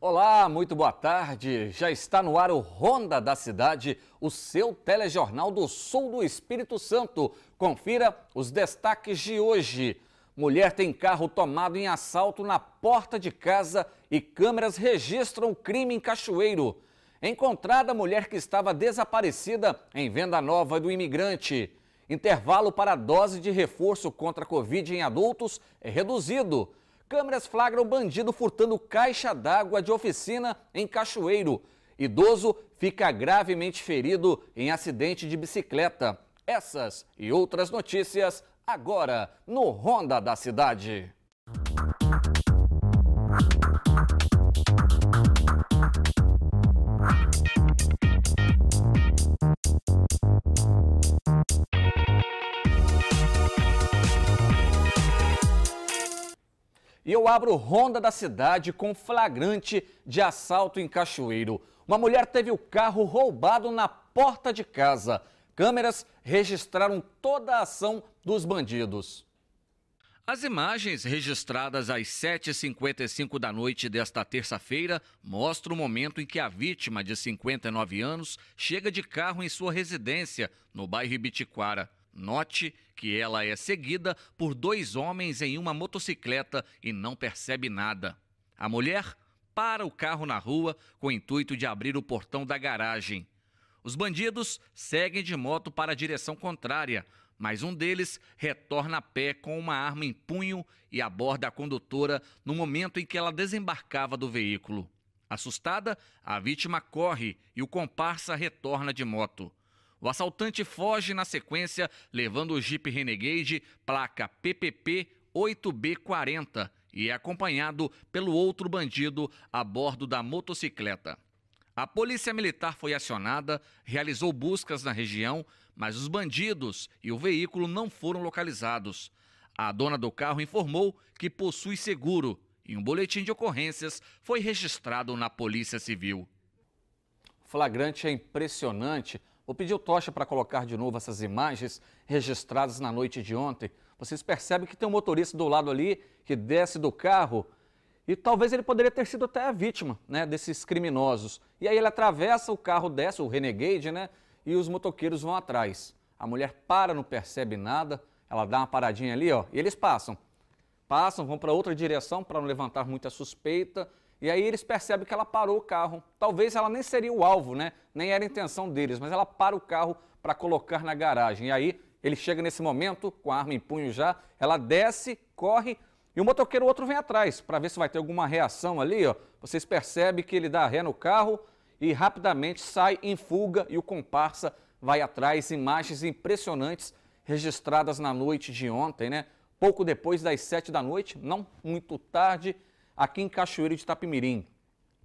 Olá, muito boa tarde. Já está no ar o Ronda da Cidade, o seu telejornal do Sul do Espírito Santo. Confira os destaques de hoje. Mulher tem carro tomado em assalto na porta de casa e câmeras registram o crime em Cachoeiro. Encontrada a mulher que estava desaparecida em Venda Nova do Imigrante. Intervalo para dose de reforço contra a Covid em adultos é reduzido. Câmeras flagram bandido furtando caixa d'água de oficina em Cachoeiro. Idoso fica gravemente ferido em acidente de bicicleta. Essas e outras notícias agora no Ronda da Cidade. E eu abro ronda da cidade com flagrante de assalto em Cachoeiro. Uma mulher teve o carro roubado na porta de casa. Câmeras registraram toda a ação dos bandidos. As imagens registradas às 7h55 da noite desta terça-feira mostram o momento em que a vítima, de 59 anos, chega de carro em sua residência, no bairro Ibitiquara. Note que ela é seguida por dois homens em uma motocicleta e não percebe nada. A mulher para o carro na rua com o intuito de abrir o portão da garagem. Os bandidos seguem de moto para a direção contrária, mas um deles retorna a pé com uma arma em punho e aborda a condutora no momento em que ela desembarcava do veículo. Assustada, a vítima corre e o comparsa retorna de moto. O assaltante foge na sequência, levando o Jeep Renegade, placa PPP 8B40, e é acompanhado pelo outro bandido a bordo da motocicleta. A polícia militar foi acionada, realizou buscas na região, mas os bandidos e o veículo não foram localizados. A dona do carro informou que possui seguro e um boletim de ocorrências foi registrado na Polícia Civil. O flagrante é impressionante pedir o tocha para colocar de novo essas imagens registradas na noite de ontem, vocês percebem que tem um motorista do lado ali que desce do carro e talvez ele poderia ter sido até a vítima né, desses criminosos. E aí ele atravessa o carro, desce, o Renegade, né? E os motoqueiros vão atrás. A mulher para, não percebe nada, ela dá uma paradinha ali, ó, e eles passam. Passam, vão para outra direção para não levantar muita suspeita e aí eles percebem que ela parou o carro. Talvez ela nem seria o alvo, né? Nem era a intenção deles, mas ela para o carro para colocar na garagem. E aí ele chega nesse momento, com a arma em punho já, ela desce, corre e o motoqueiro outro vem atrás para ver se vai ter alguma reação ali, ó. Vocês percebem que ele dá ré no carro e rapidamente sai em fuga e o comparsa vai atrás. Imagens impressionantes registradas na noite de ontem, né? Pouco depois das sete da noite, não muito tarde, aqui em Cachoeiro de Itapimirim.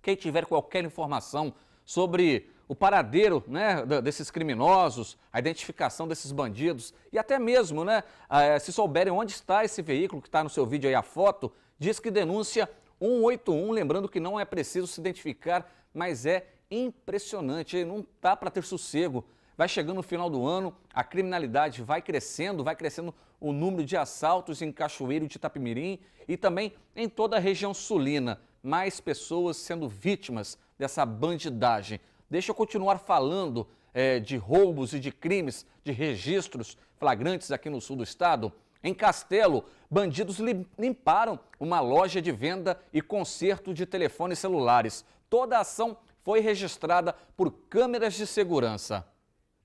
Quem tiver qualquer informação sobre o paradeiro né, desses criminosos, a identificação desses bandidos e até mesmo, né, eh, se souberem onde está esse veículo que está no seu vídeo aí a foto, diz que denúncia 181, lembrando que não é preciso se identificar, mas é impressionante, não tá para ter sossego Vai chegando o final do ano, a criminalidade vai crescendo, vai crescendo o número de assaltos em Cachoeiro de Itapimirim e também em toda a região sulina. Mais pessoas sendo vítimas dessa bandidagem. Deixa eu continuar falando é, de roubos e de crimes, de registros flagrantes aqui no sul do estado. Em Castelo, bandidos limparam uma loja de venda e conserto de telefones celulares. Toda a ação foi registrada por câmeras de segurança.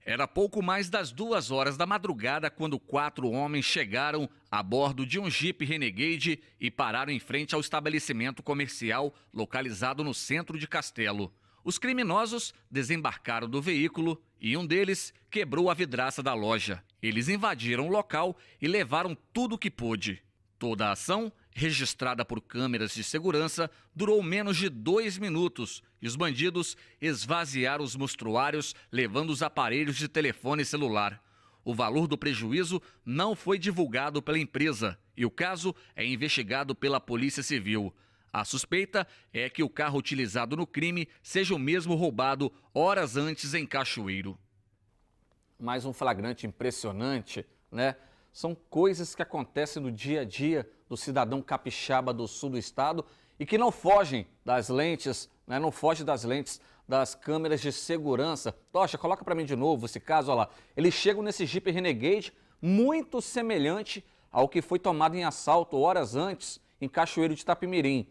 Era pouco mais das duas horas da madrugada quando quatro homens chegaram a bordo de um Jeep Renegade e pararam em frente ao estabelecimento comercial localizado no centro de Castelo. Os criminosos desembarcaram do veículo e um deles quebrou a vidraça da loja. Eles invadiram o local e levaram tudo o que pôde. Toda a ação registrada por câmeras de segurança, durou menos de dois minutos e os bandidos esvaziaram os mostruários, levando os aparelhos de telefone celular. O valor do prejuízo não foi divulgado pela empresa e o caso é investigado pela Polícia Civil. A suspeita é que o carro utilizado no crime seja o mesmo roubado horas antes em Cachoeiro. Mais um flagrante impressionante, né? são coisas que acontecem no dia a dia do cidadão capixaba do sul do estado e que não fogem das lentes, né? não foge das lentes das câmeras de segurança. Tocha, coloca para mim de novo esse caso, olha lá. Eles chegam nesse Jeep Renegade muito semelhante ao que foi tomado em assalto horas antes em Cachoeiro de Tapimirim.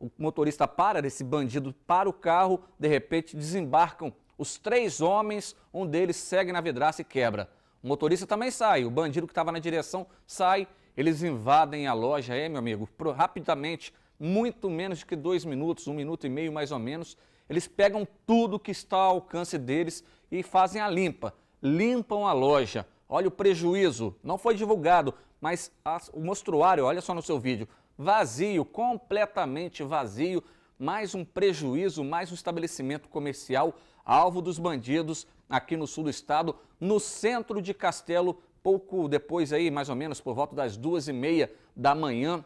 O motorista para, esse bandido para o carro, de repente desembarcam os três homens, um deles segue na vidraça e quebra. O motorista também sai, o bandido que estava na direção sai, eles invadem a loja, é, meu amigo, rapidamente, muito menos que dois minutos, um minuto e meio mais ou menos, eles pegam tudo que está ao alcance deles e fazem a limpa, limpam a loja. Olha o prejuízo, não foi divulgado, mas as, o mostruário, olha só no seu vídeo, vazio, completamente vazio, mais um prejuízo, mais um estabelecimento comercial alvo dos bandidos aqui no sul do estado, no centro de Castelo, pouco depois aí, mais ou menos por volta das duas e meia da manhã.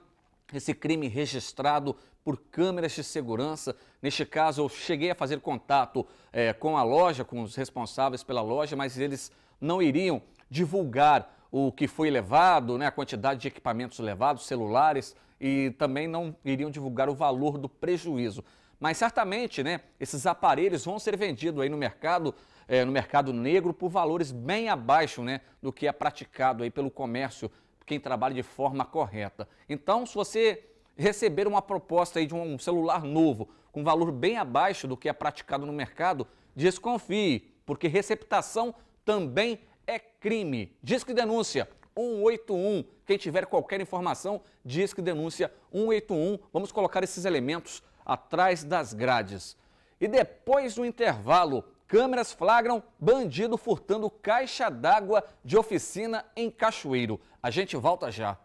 Esse crime registrado por câmeras de segurança. Neste caso, eu cheguei a fazer contato é, com a loja, com os responsáveis pela loja, mas eles não iriam divulgar o que foi levado, né, a quantidade de equipamentos levados, celulares, e também não iriam divulgar o valor do prejuízo. Mas certamente, né, esses aparelhos vão ser vendidos aí no mercado, é, no mercado negro por valores bem abaixo, né, do que é praticado aí pelo comércio, quem trabalha de forma correta. Então, se você receber uma proposta aí de um celular novo com valor bem abaixo do que é praticado no mercado, desconfie, porque receptação também é crime. Diz que denúncia 181. Quem tiver qualquer informação, diz que denúncia 181. Vamos colocar esses elementos atrás das grades. E depois do intervalo, câmeras flagram bandido furtando caixa d'água de oficina em Cachoeiro. A gente volta já.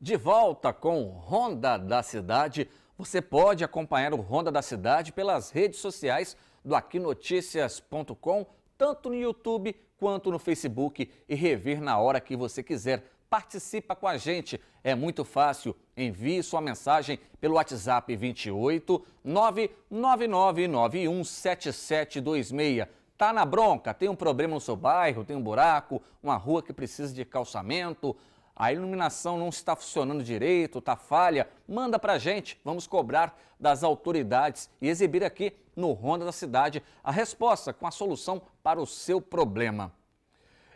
De volta com Ronda da Cidade. Você pode acompanhar o Ronda da Cidade pelas redes sociais do aquinotícias.com, tanto no YouTube quanto no Facebook e rever na hora que você quiser. Participa com a gente, é muito fácil. Envie sua mensagem pelo WhatsApp 28 999917726. Tá na bronca, tem um problema no seu bairro, tem um buraco, uma rua que precisa de calçamento, a iluminação não está funcionando direito, está falha, manda para a gente, vamos cobrar das autoridades e exibir aqui no Ronda da Cidade a resposta com a solução para o seu problema.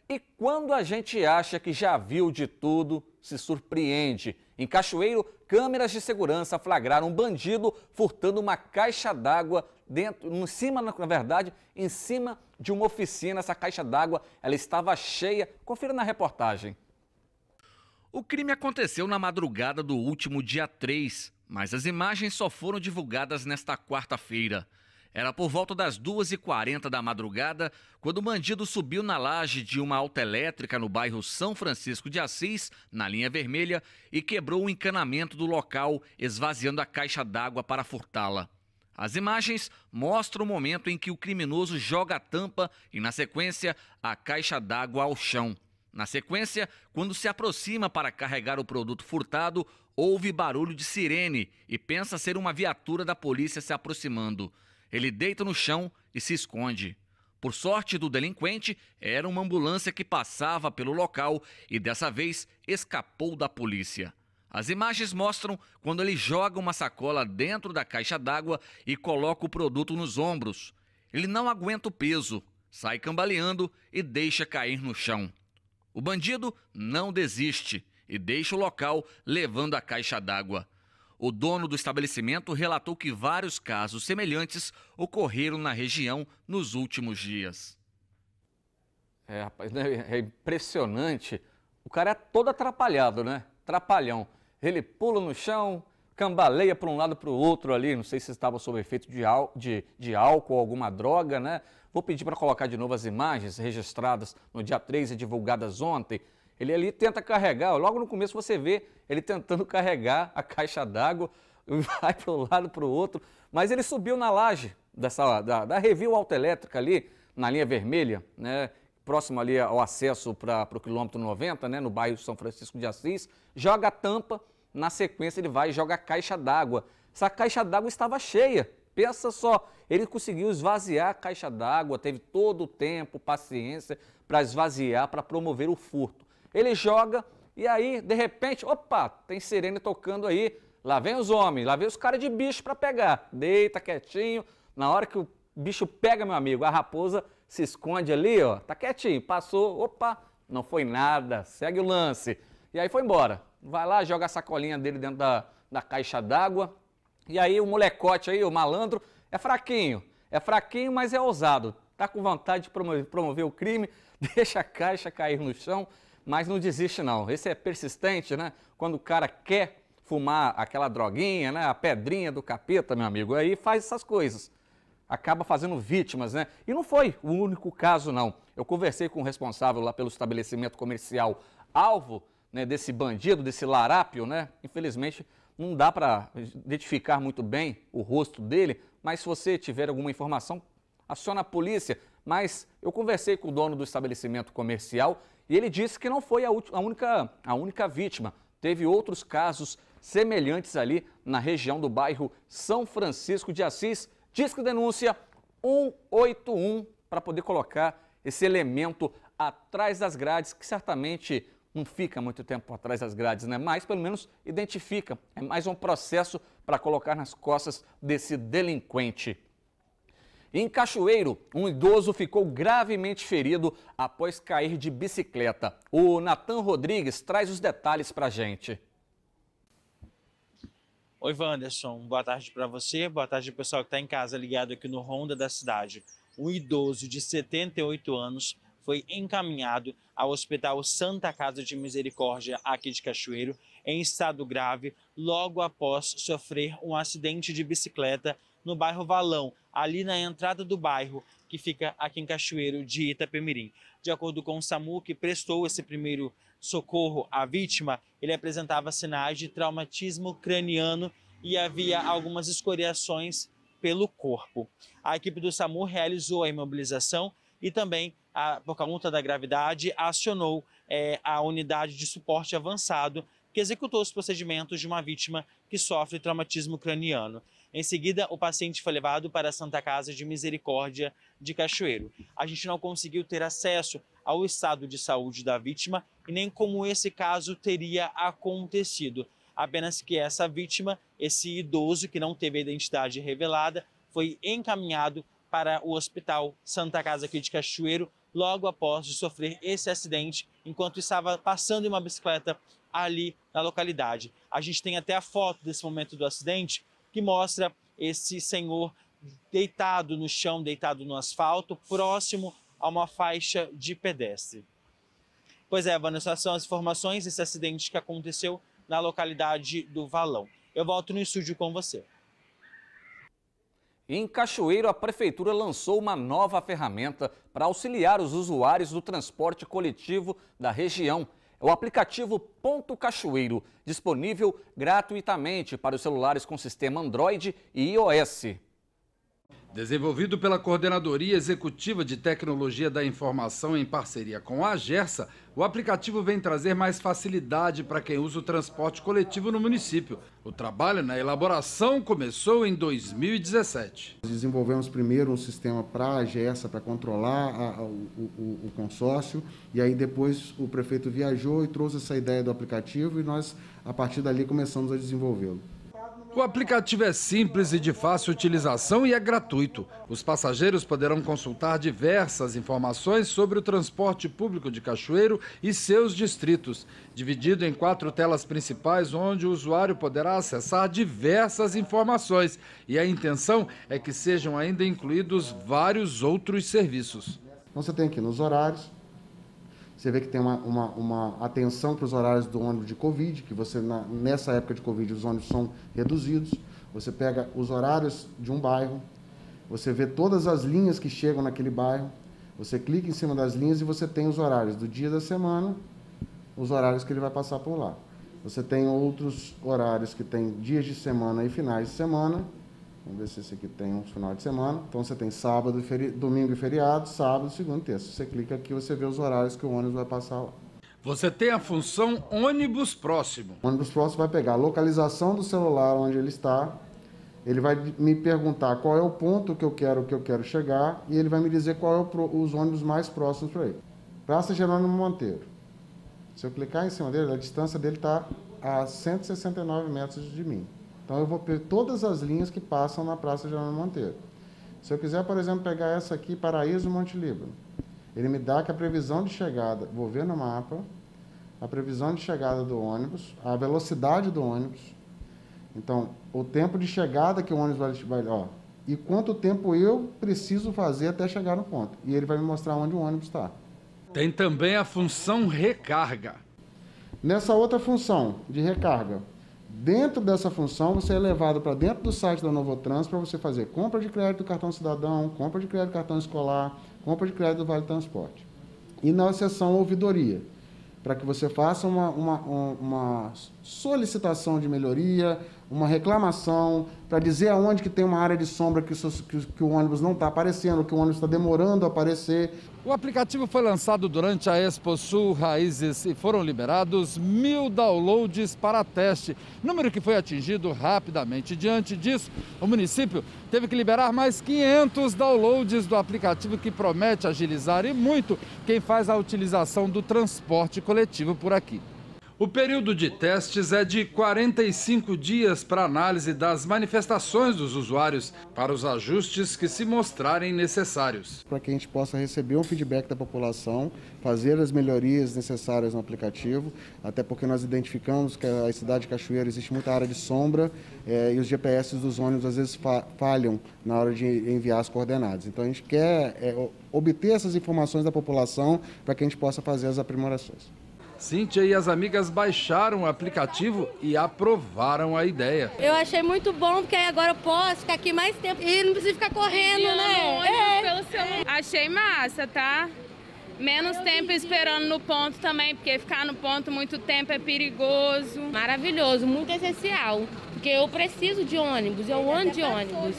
E quando a gente acha que já viu de tudo, se surpreende. Em Cachoeiro, câmeras de segurança flagraram um bandido furtando uma caixa d'água dentro, em cima, na verdade, em cima de uma oficina. Essa caixa d'água, ela estava cheia. Confira na reportagem. O crime aconteceu na madrugada do último dia 3, mas as imagens só foram divulgadas nesta quarta-feira. Era por volta das 2h40 da madrugada quando o bandido subiu na laje de uma alta elétrica no bairro São Francisco de Assis, na linha vermelha, e quebrou o encanamento do local, esvaziando a caixa d'água para furtá-la. As imagens mostram o momento em que o criminoso joga a tampa e, na sequência, a caixa d'água ao chão. Na sequência, quando se aproxima para carregar o produto furtado, ouve barulho de sirene e pensa ser uma viatura da polícia se aproximando. Ele deita no chão e se esconde. Por sorte do delinquente, era uma ambulância que passava pelo local e dessa vez escapou da polícia. As imagens mostram quando ele joga uma sacola dentro da caixa d'água e coloca o produto nos ombros. Ele não aguenta o peso, sai cambaleando e deixa cair no chão. O bandido não desiste e deixa o local levando a caixa d'água. O dono do estabelecimento relatou que vários casos semelhantes ocorreram na região nos últimos dias. É, né, é impressionante. O cara é todo atrapalhado, né? Trapalhão. Ele pula no chão, cambaleia para um lado para o outro ali, não sei se estava sob efeito de, álcool de, de álcool, alguma droga, né? Vou pedir para colocar de novo as imagens registradas no dia 3 e divulgadas ontem. Ele ali tenta carregar, logo no começo você vê ele tentando carregar a caixa d'água, vai para um lado para o outro, mas ele subiu na laje dessa, da, da review autoelétrica ali, na linha vermelha, né? próximo ali ao acesso para o quilômetro 90, né, no bairro São Francisco de Assis, joga a tampa na sequência, ele vai e joga a caixa d'água. Essa caixa d'água estava cheia. Pensa só, ele conseguiu esvaziar a caixa d'água, teve todo o tempo, paciência para esvaziar, para promover o furto. Ele joga e aí, de repente, opa, tem sirene tocando aí. Lá vem os homens, lá vem os caras de bicho para pegar. Deita quietinho. Na hora que o bicho pega, meu amigo, a raposa se esconde ali, ó, tá quietinho. Passou, opa, não foi nada, segue o lance. E aí foi embora vai lá, joga a sacolinha dele dentro da, da caixa d'água. E aí o molecote aí, o malandro, é fraquinho. É fraquinho, mas é ousado. Tá com vontade de promover, promover o crime, deixa a caixa cair no chão, mas não desiste não. Esse é persistente, né? Quando o cara quer fumar aquela droguinha, né? A pedrinha do capeta, meu amigo, aí faz essas coisas. Acaba fazendo vítimas, né? E não foi o único caso, não. Eu conversei com o responsável lá pelo estabelecimento comercial Alvo, né, desse bandido, desse larápio, né? Infelizmente, não dá para identificar muito bem o rosto dele, mas se você tiver alguma informação, aciona a polícia. Mas eu conversei com o dono do estabelecimento comercial e ele disse que não foi a, a única, a única vítima. Teve outros casos semelhantes ali na região do bairro São Francisco de Assis. Diz que denúncia 181 para poder colocar esse elemento atrás das grades, que certamente não fica muito tempo atrás das grades, né? mas pelo menos identifica. É mais um processo para colocar nas costas desse delinquente. Em Cachoeiro, um idoso ficou gravemente ferido após cair de bicicleta. O Natan Rodrigues traz os detalhes para a gente. Oi, Wanderson. Boa tarde para você, boa tarde pessoal que está em casa ligado aqui no Ronda da Cidade. Um idoso de 78 anos foi encaminhado ao Hospital Santa Casa de Misericórdia, aqui de Cachoeiro, em estado grave, logo após sofrer um acidente de bicicleta no bairro Valão, ali na entrada do bairro, que fica aqui em Cachoeiro de Itapemirim. De acordo com o SAMU, que prestou esse primeiro socorro à vítima, ele apresentava sinais de traumatismo craniano e havia algumas escoriações pelo corpo. A equipe do SAMU realizou a imobilização e também, a, por conta da gravidade, acionou é, a unidade de suporte avançado que executou os procedimentos de uma vítima que sofre traumatismo craniano. Em seguida, o paciente foi levado para a Santa Casa de Misericórdia de Cachoeiro. A gente não conseguiu ter acesso ao estado de saúde da vítima e nem como esse caso teria acontecido. Apenas que essa vítima, esse idoso que não teve a identidade revelada, foi encaminhado para o Hospital Santa Casa aqui de Cachoeiro, logo após de sofrer esse acidente, enquanto estava passando em uma bicicleta ali na localidade. A gente tem até a foto desse momento do acidente, que mostra esse senhor deitado no chão, deitado no asfalto, próximo a uma faixa de pedestre. Pois é, Vanessa, são as informações desse acidente que aconteceu na localidade do Valão. Eu volto no estúdio com você. Em Cachoeiro, a Prefeitura lançou uma nova ferramenta para auxiliar os usuários do transporte coletivo da região. É o aplicativo Ponto Cachoeiro, disponível gratuitamente para os celulares com sistema Android e iOS. Desenvolvido pela Coordenadoria Executiva de Tecnologia da Informação em parceria com a Gersa, o aplicativo vem trazer mais facilidade para quem usa o transporte coletivo no município. O trabalho na elaboração começou em 2017. Desenvolvemos primeiro um sistema para a Gersa para controlar a, a, o, o, o consórcio, e aí depois o prefeito viajou e trouxe essa ideia do aplicativo e nós, a partir dali, começamos a desenvolvê-lo. O aplicativo é simples e de fácil utilização e é gratuito. Os passageiros poderão consultar diversas informações sobre o transporte público de Cachoeiro e seus distritos, dividido em quatro telas principais, onde o usuário poderá acessar diversas informações. E a intenção é que sejam ainda incluídos vários outros serviços. Você tem aqui nos horários, você vê que tem uma, uma, uma atenção para os horários do ônibus de Covid, que você, na, nessa época de Covid, os ônibus são reduzidos. Você pega os horários de um bairro, você vê todas as linhas que chegam naquele bairro, você clica em cima das linhas e você tem os horários do dia da semana, os horários que ele vai passar por lá. Você tem outros horários que tem dias de semana e finais de semana, Vamos ver se esse aqui tem um final de semana. Então você tem sábado, feri... domingo e feriado, sábado, segundo e terça. Você clica aqui, você vê os horários que o ônibus vai passar lá. Você tem a função ônibus próximo. O ônibus próximo vai pegar a localização do celular onde ele está. Ele vai me perguntar qual é o ponto que eu quero que eu quero chegar e ele vai me dizer qual é pro... os ônibus mais próximos para ele. Praça Jerônimo Monteiro. Se eu clicar em cima dele, a distância dele está a 169 metros de mim. Então eu vou ver todas as linhas que passam na Praça Geraldo Monteiro. Se eu quiser, por exemplo, pegar essa aqui, Paraíso Monte Libro, ele me dá que a previsão de chegada, vou ver no mapa, a previsão de chegada do ônibus, a velocidade do ônibus, então o tempo de chegada que o ônibus vai, vai ó, e quanto tempo eu preciso fazer até chegar no ponto. E ele vai me mostrar onde o ônibus está. Tem também a função recarga. Nessa outra função de recarga, Dentro dessa função, você é levado para dentro do site da Novotrans para você fazer compra de crédito do cartão cidadão, compra de crédito do cartão escolar, compra de crédito do Vale Transporte. E na seção ouvidoria, para que você faça uma, uma, uma solicitação de melhoria, uma reclamação, para dizer aonde que tem uma área de sombra que o, que, que o ônibus não está aparecendo, que o ônibus está demorando a aparecer. O aplicativo foi lançado durante a Expo Sul Raízes e foram liberados mil downloads para teste, número que foi atingido rapidamente. Diante disso, o município teve que liberar mais 500 downloads do aplicativo que promete agilizar e muito quem faz a utilização do transporte coletivo por aqui. O período de testes é de 45 dias para análise das manifestações dos usuários, para os ajustes que se mostrarem necessários. Para que a gente possa receber um feedback da população, fazer as melhorias necessárias no aplicativo, até porque nós identificamos que a cidade de Cachoeira existe muita área de sombra é, e os GPS dos ônibus às vezes fa falham na hora de enviar as coordenadas. Então a gente quer é, obter essas informações da população para que a gente possa fazer as aprimorações. Cíntia e as amigas baixaram o aplicativo e aprovaram a ideia. Eu achei muito bom, porque agora eu posso ficar aqui mais tempo e não preciso ficar correndo, e né? É. Pelo celular. Achei massa, tá? Menos tempo esperando no ponto também, porque ficar no ponto muito tempo é perigoso. Maravilhoso, muito essencial, porque eu preciso de ônibus, eu ando de ônibus.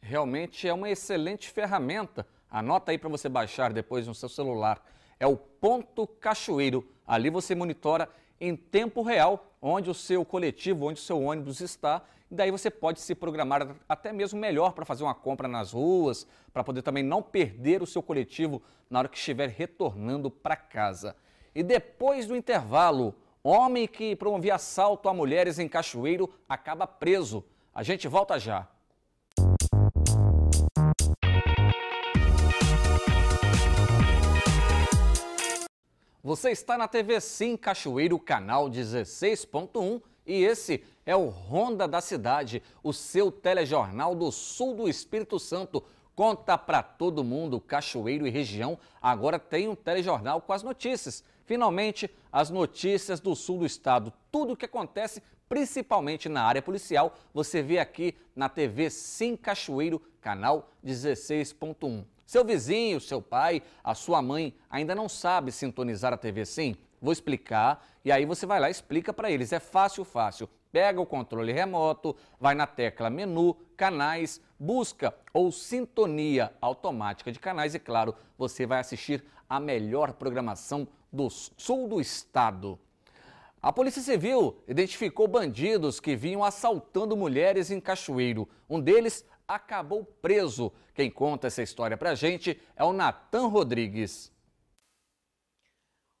Realmente é uma excelente ferramenta. Anota aí para você baixar depois no seu celular é o Ponto Cachoeiro. Ali você monitora em tempo real onde o seu coletivo, onde o seu ônibus está. E daí você pode se programar até mesmo melhor para fazer uma compra nas ruas, para poder também não perder o seu coletivo na hora que estiver retornando para casa. E depois do intervalo, homem que promovia assalto a mulheres em Cachoeiro acaba preso. A gente volta já. Você está na TV Sim Cachoeiro, canal 16.1 e esse é o Ronda da Cidade, o seu telejornal do sul do Espírito Santo. Conta para todo mundo, Cachoeiro e região agora tem um telejornal com as notícias. Finalmente, as notícias do sul do estado, tudo o que acontece principalmente na área policial, você vê aqui na TV Sim Cachoeiro, canal 16.1. Seu vizinho, seu pai, a sua mãe ainda não sabe sintonizar a TV Sim? Vou explicar e aí você vai lá e explica para eles. É fácil, fácil. Pega o controle remoto, vai na tecla menu, canais, busca ou sintonia automática de canais e, claro, você vai assistir a melhor programação do sul do estado. A Polícia Civil identificou bandidos que vinham assaltando mulheres em Cachoeiro. Um deles acabou preso. Quem conta essa história para a gente é o Natan Rodrigues.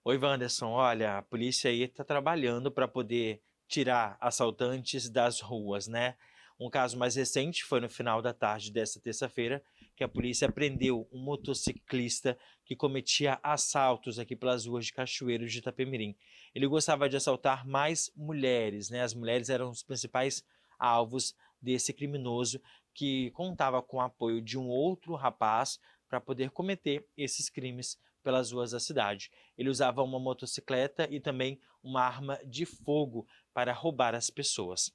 Oi, Wanderson. Olha, a polícia aí está trabalhando para poder tirar assaltantes das ruas, né? Um caso mais recente foi no final da tarde desta terça-feira, que a polícia prendeu um motociclista que cometia assaltos aqui pelas ruas de Cachoeiro de Itapemirim. Ele gostava de assaltar mais mulheres, né? As mulheres eram os principais alvos desse criminoso que contava com o apoio de um outro rapaz para poder cometer esses crimes pelas ruas da cidade. Ele usava uma motocicleta e também uma arma de fogo para roubar as pessoas.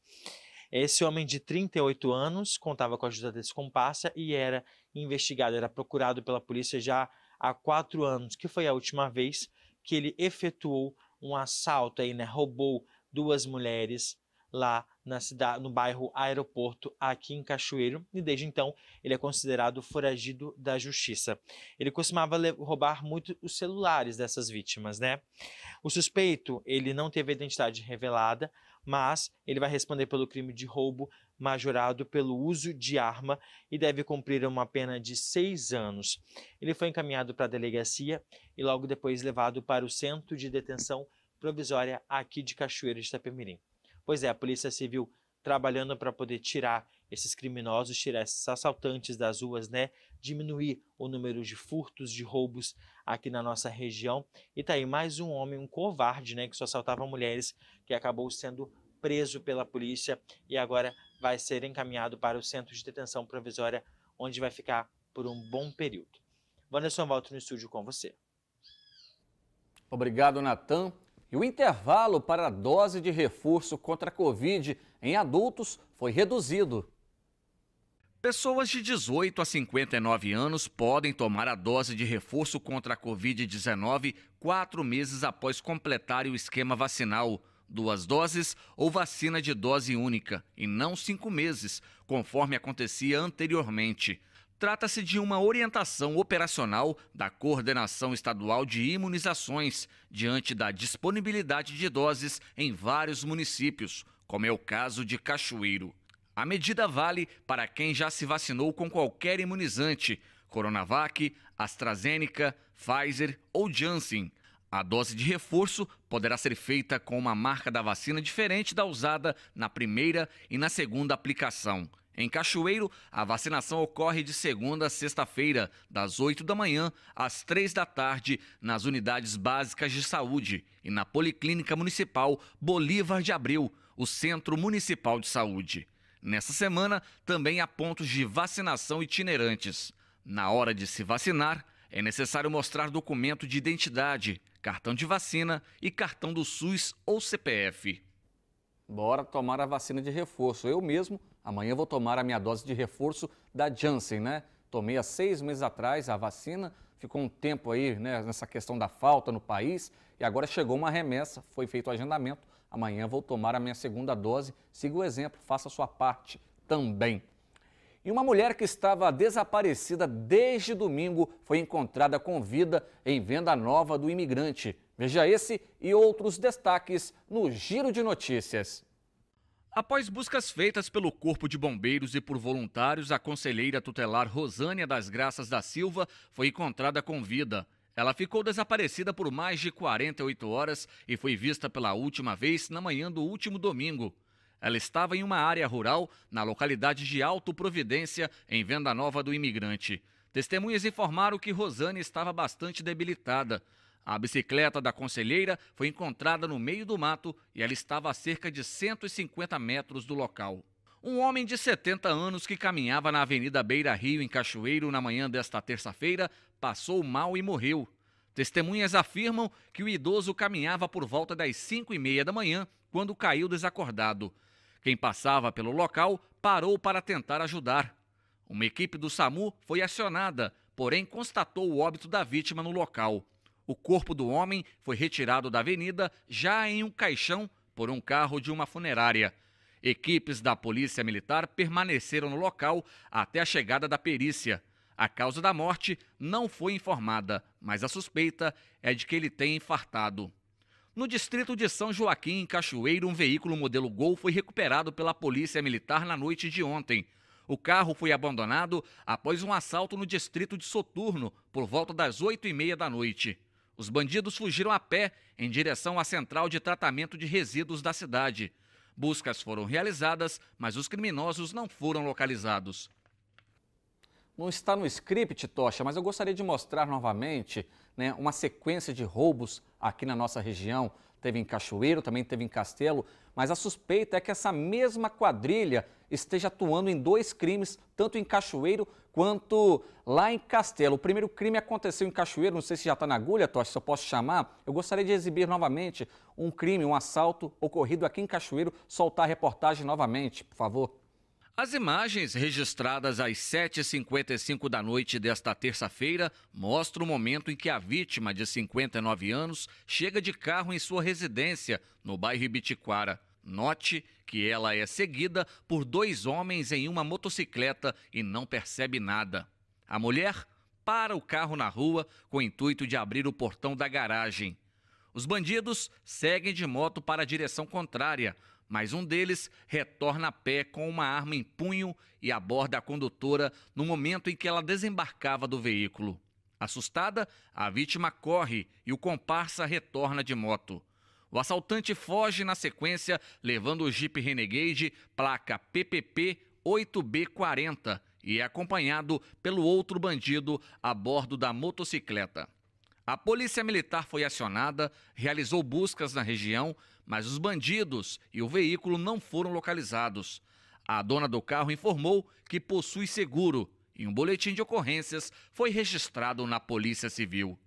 Esse homem de 38 anos contava com a ajuda desse comparsa e era investigado, era procurado pela polícia já há quatro anos, que foi a última vez que ele efetuou um assalto aí, né? Roubou duas mulheres lá na cidade, no bairro Aeroporto, aqui em Cachoeiro, e desde então ele é considerado foragido da justiça. Ele costumava roubar muito os celulares dessas vítimas, né? O suspeito, ele não teve a identidade revelada, mas ele vai responder pelo crime de roubo majorado pelo uso de arma e deve cumprir uma pena de seis anos. Ele foi encaminhado para a delegacia e logo depois levado para o centro de detenção provisória aqui de Cachoeiro de Itapemirim. Pois é, a Polícia Civil trabalhando para poder tirar esses criminosos, tirar esses assaltantes das ruas, né? Diminuir o número de furtos, de roubos aqui na nossa região. E tá aí mais um homem, um covarde, né? Que só assaltava mulheres, que acabou sendo preso pela polícia e agora vai ser encaminhado para o centro de detenção provisória, onde vai ficar por um bom período. Wanderson, volto no estúdio com você. Obrigado, Natan. E o intervalo para a dose de reforço contra a Covid em adultos foi reduzido. Pessoas de 18 a 59 anos podem tomar a dose de reforço contra a Covid-19 quatro meses após completar o esquema vacinal, duas doses ou vacina de dose única, e não cinco meses, conforme acontecia anteriormente. Trata-se de uma orientação operacional da Coordenação Estadual de Imunizações diante da disponibilidade de doses em vários municípios, como é o caso de Cachoeiro. A medida vale para quem já se vacinou com qualquer imunizante, Coronavac, AstraZeneca, Pfizer ou Janssen. A dose de reforço poderá ser feita com uma marca da vacina diferente da usada na primeira e na segunda aplicação. Em Cachoeiro, a vacinação ocorre de segunda a sexta-feira, das 8 da manhã às 3 da tarde, nas unidades básicas de saúde e na Policlínica Municipal Bolívar de Abreu, o Centro Municipal de Saúde. Nessa semana, também há pontos de vacinação itinerantes. Na hora de se vacinar, é necessário mostrar documento de identidade, cartão de vacina e cartão do SUS ou CPF. Bora tomar a vacina de reforço. Eu mesmo Amanhã vou tomar a minha dose de reforço da Janssen, né? Tomei há seis meses atrás a vacina, ficou um tempo aí né, nessa questão da falta no país e agora chegou uma remessa, foi feito o agendamento. Amanhã vou tomar a minha segunda dose. Siga o exemplo, faça a sua parte também. E uma mulher que estava desaparecida desde domingo foi encontrada com vida em Venda Nova do Imigrante. Veja esse e outros destaques no Giro de Notícias. Após buscas feitas pelo Corpo de Bombeiros e por voluntários, a conselheira tutelar Rosânia das Graças da Silva foi encontrada com vida. Ela ficou desaparecida por mais de 48 horas e foi vista pela última vez na manhã do último domingo. Ela estava em uma área rural, na localidade de Alto Providência, em Venda Nova do Imigrante. Testemunhas informaram que Rosane estava bastante debilitada. A bicicleta da conselheira foi encontrada no meio do mato e ela estava a cerca de 150 metros do local. Um homem de 70 anos que caminhava na Avenida Beira Rio, em Cachoeiro, na manhã desta terça-feira, passou mal e morreu. Testemunhas afirmam que o idoso caminhava por volta das 5 e meia da manhã quando caiu desacordado. Quem passava pelo local parou para tentar ajudar. Uma equipe do SAMU foi acionada, porém constatou o óbito da vítima no local. O corpo do homem foi retirado da avenida já em um caixão por um carro de uma funerária. Equipes da Polícia Militar permaneceram no local até a chegada da perícia. A causa da morte não foi informada, mas a suspeita é de que ele tenha infartado. No distrito de São Joaquim, em Cachoeiro, um veículo modelo Gol foi recuperado pela Polícia Militar na noite de ontem. O carro foi abandonado após um assalto no distrito de Soturno, por volta das 8h30 da noite. Os bandidos fugiram a pé em direção à central de tratamento de resíduos da cidade. Buscas foram realizadas, mas os criminosos não foram localizados não está no script, Tocha, mas eu gostaria de mostrar novamente né, uma sequência de roubos aqui na nossa região. Teve em Cachoeiro, também teve em Castelo, mas a suspeita é que essa mesma quadrilha esteja atuando em dois crimes, tanto em Cachoeiro quanto lá em Castelo. O primeiro crime aconteceu em Cachoeiro, não sei se já está na agulha, Tocha, se eu posso chamar. Eu gostaria de exibir novamente um crime, um assalto ocorrido aqui em Cachoeiro. Soltar a reportagem novamente, por favor. As imagens registradas às 7h55 da noite desta terça-feira mostram o momento em que a vítima, de 59 anos, chega de carro em sua residência, no bairro Ibitiquara. Note que ela é seguida por dois homens em uma motocicleta e não percebe nada. A mulher para o carro na rua com o intuito de abrir o portão da garagem. Os bandidos seguem de moto para a direção contrária, mas um deles retorna a pé com uma arma em punho e aborda a condutora no momento em que ela desembarcava do veículo. Assustada, a vítima corre e o comparsa retorna de moto. O assaltante foge na sequência, levando o Jeep Renegade, placa PPP 8B40, e é acompanhado pelo outro bandido a bordo da motocicleta. A polícia militar foi acionada, realizou buscas na região, mas os bandidos e o veículo não foram localizados. A dona do carro informou que possui seguro e um boletim de ocorrências foi registrado na Polícia Civil.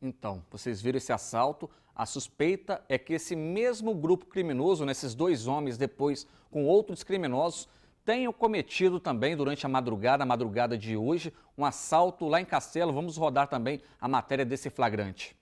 Então, vocês viram esse assalto. A suspeita é que esse mesmo grupo criminoso, nesses né, dois homens, depois com outros criminosos, tenham cometido também durante a madrugada, a madrugada de hoje, um assalto lá em Castelo. Vamos rodar também a matéria desse flagrante.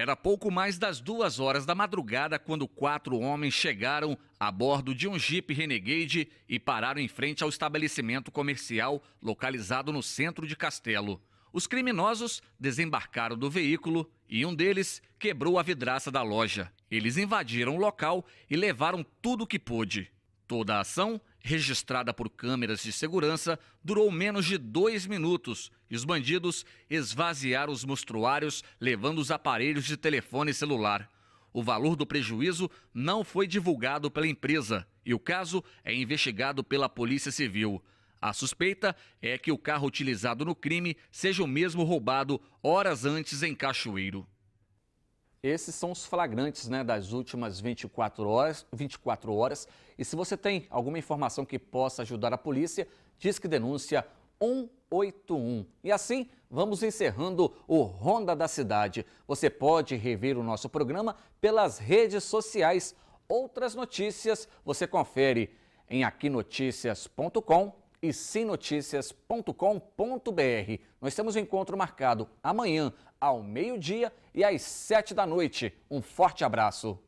Era pouco mais das duas horas da madrugada quando quatro homens chegaram a bordo de um Jeep Renegade e pararam em frente ao estabelecimento comercial localizado no centro de Castelo. Os criminosos desembarcaram do veículo e um deles quebrou a vidraça da loja. Eles invadiram o local e levaram tudo o que pôde. Toda a ação registrada por câmeras de segurança, durou menos de dois minutos e os bandidos esvaziaram os mostruários, levando os aparelhos de telefone celular. O valor do prejuízo não foi divulgado pela empresa e o caso é investigado pela Polícia Civil. A suspeita é que o carro utilizado no crime seja o mesmo roubado horas antes em Cachoeiro. Esses são os flagrantes né, das últimas 24 horas, 24 horas. E se você tem alguma informação que possa ajudar a polícia, diz que denúncia 181. E assim vamos encerrando o Ronda da Cidade. Você pode rever o nosso programa pelas redes sociais. Outras notícias você confere em aquinoticias.com e simnoticias.com.br. Nós temos um encontro marcado amanhã, ao meio-dia e às sete da noite. Um forte abraço.